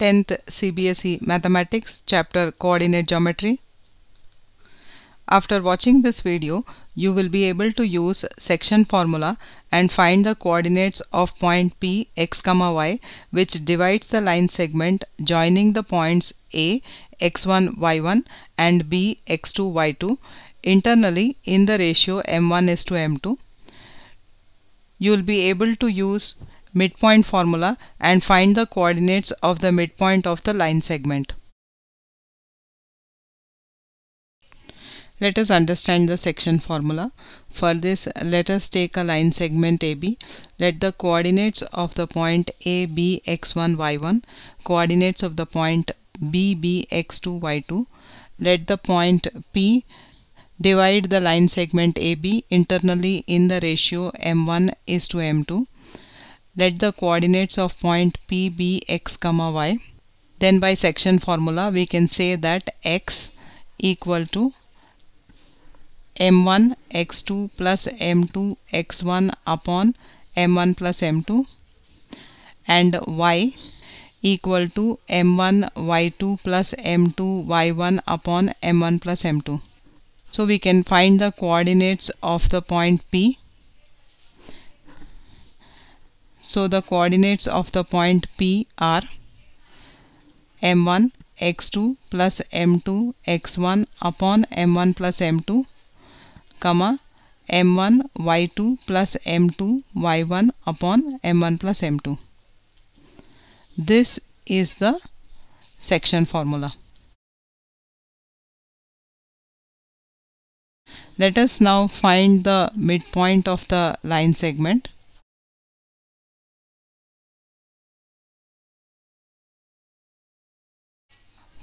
10th CBSE Mathematics chapter Coordinate Geometry. After watching this video, you will be able to use section formula and find the coordinates of point P, x, y, which divides the line segment joining the points A, x1, y1 and B, x2, y2 internally in the ratio m1 is to m2. You will be able to use midpoint formula and find the coordinates of the midpoint of the line segment. Let us understand the section formula. For this, let us take a line segment AB. Let the coordinates of the point A be x1, y1, coordinates of the point B be x2, y2. Let the point P divide the line segment AB internally in the ratio m1 is to m2. Let the coordinates of point P be x comma y. Then by section formula we can say that x equal to m1 x2 plus m2 x1 upon m1 plus m2 and y equal to m1 y2 plus m2 y1 upon m1 plus m2. So we can find the coordinates of the point P so the coordinates of the point P are m1 x2 plus m2 x1 upon m1 plus m2 comma m1 y2 plus m2 y1 upon m1 plus m2. This is the section formula. Let us now find the midpoint of the line segment.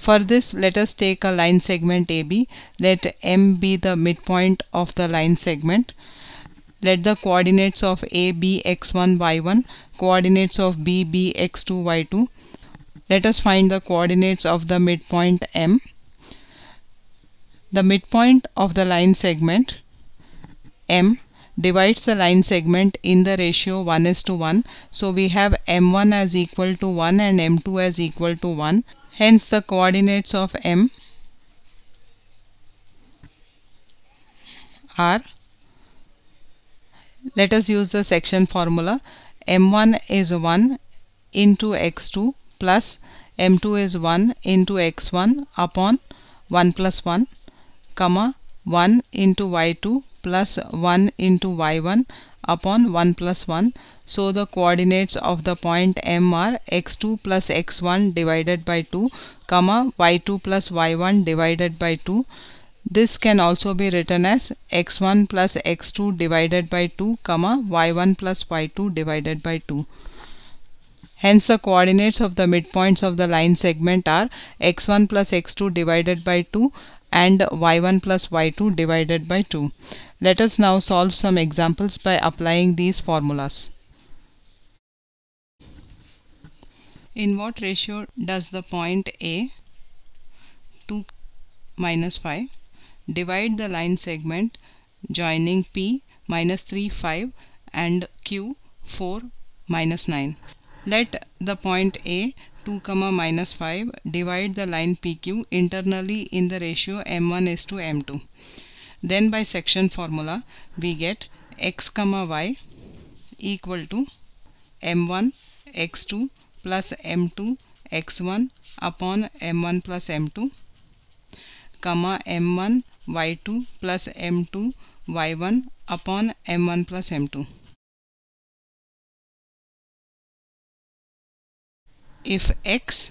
For this let us take a line segment AB. Let M be the midpoint of the line segment. Let the coordinates of A be x1, y1, coordinates of B be x2, y2. Let us find the coordinates of the midpoint M. The midpoint of the line segment M divides the line segment in the ratio 1 is to 1. So we have M1 as equal to 1 and M2 as equal to 1 hence the coordinates of M are let us use the section formula m1 is 1 into x2 plus m2 is 1 into x1 upon 1 plus 1 comma 1 into y2 plus 1 into y1 upon 1 plus 1. So the coordinates of the point M are x2 plus x1 divided by 2 comma y2 plus y1 divided by 2. This can also be written as x1 plus x2 divided by 2 comma y1 plus y2 divided by 2. Hence the coordinates of the midpoints of the line segment are x1 plus x2 divided by 2 and y1 plus y2 divided by 2. Let us now solve some examples by applying these formulas. In what ratio does the point A 2 minus 5 divide the line segment joining P minus 3 5 and Q 4 minus 9. Let the point A 2 comma minus 5 divide the line PQ internally in the ratio m1 is to m2 then by section formula we get x comma y equal to m1 x2 plus m2 x1 upon m1 plus m2 comma m1 y2 plus m2 y1 upon m1 plus m2 if x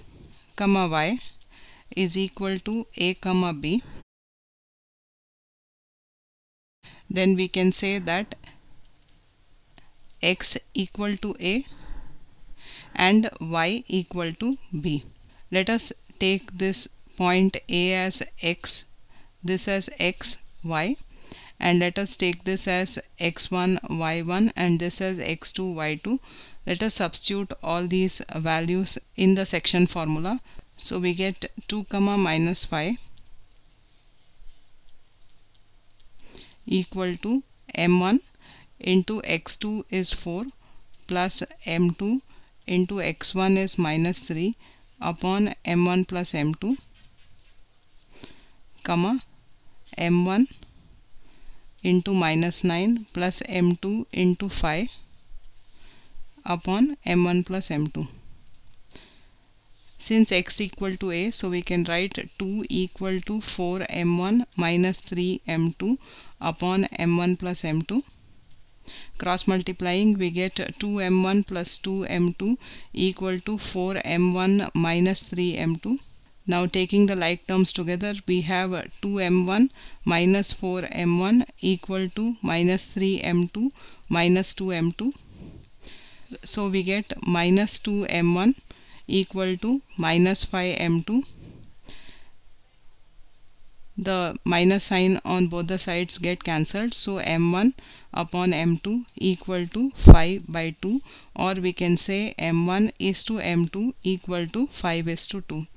comma y is equal to a comma b then we can say that x equal to a and y equal to b. Let us take this point a as x, this as x, y and let us take this as x1 y1 and this as x2 y2 let us substitute all these values in the section formula so we get 2 comma minus 5 equal to m1 into x2 is 4 plus m2 into x1 is minus 3 upon m1 plus m2 comma m1 into minus 9 plus m2 into 5 upon m1 plus m2 since x equal to a so we can write 2 equal to 4 m1 minus 3 m2 upon m1 plus m2 cross multiplying we get 2 m1 plus 2 m2 equal to 4 m1 minus 3 m2 now taking the like terms together, we have 2m1 minus 4m1 equal to minus 3m2 minus 2m2. So we get minus 2m1 equal to minus 5m2. The minus sign on both the sides get cancelled. So m1 upon m2 equal to 5 by 2 or we can say m1 is to m2 equal to 5 is to 2.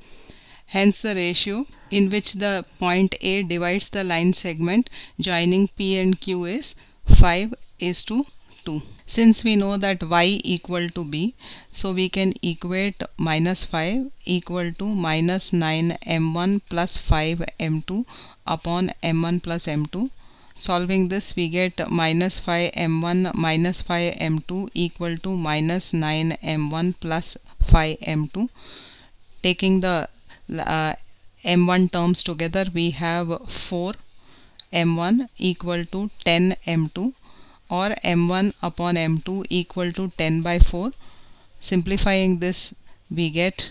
Hence the ratio in which the point A divides the line segment joining P and Q is 5 is to 2. Since we know that y equal to b, so we can equate minus 5 equal to minus 9 m1 plus 5 m2 upon m1 plus m2. Solving this we get minus 5 m1 minus 5 m2 equal to minus 9 m1 plus 5 m2. Taking the uh, m1 terms together we have 4 m1 equal to 10 m2 or m1 upon m2 equal to 10 by 4 simplifying this we get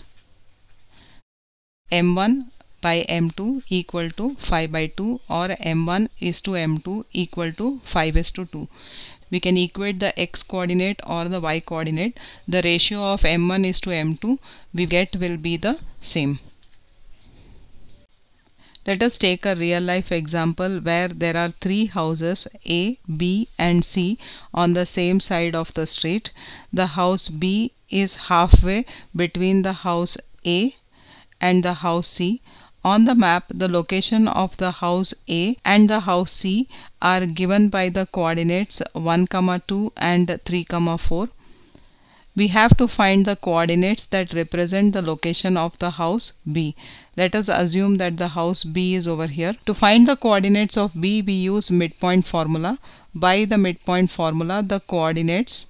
m1 by m2 equal to 5 by 2 or m1 is to m2 equal to 5 is to 2 we can equate the x coordinate or the y coordinate the ratio of m1 is to m2 we get will be the same let us take a real life example where there are three houses A, B and C on the same side of the street. The house B is halfway between the house A and the house C. On the map, the location of the house A and the house C are given by the coordinates 1, 2 and 3, 4 we have to find the coordinates that represent the location of the house B. Let us assume that the house B is over here. To find the coordinates of B, we use midpoint formula. By the midpoint formula, the coordinates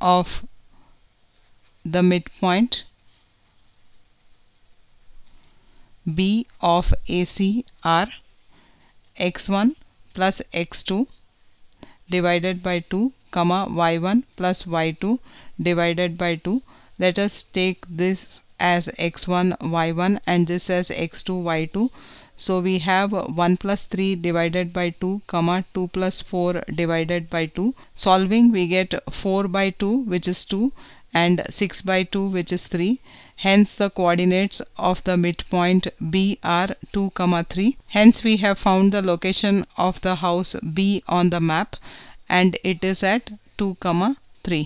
of the midpoint B of AC are x1 plus x2 divided by 2 comma y1 plus y2 divided by 2. Let us take this as x1 y1 and this as x2 y2. So we have 1 plus 3 divided by 2 comma 2 plus 4 divided by 2. Solving we get 4 by 2 which is 2 and 6 by 2 which is 3 hence the coordinates of the midpoint B are 2 comma 3 hence we have found the location of the house B on the map and it is at 2 comma 3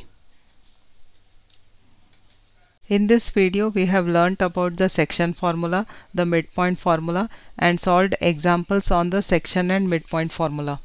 in this video we have learnt about the section formula, the midpoint formula and solved examples on the section and midpoint formula.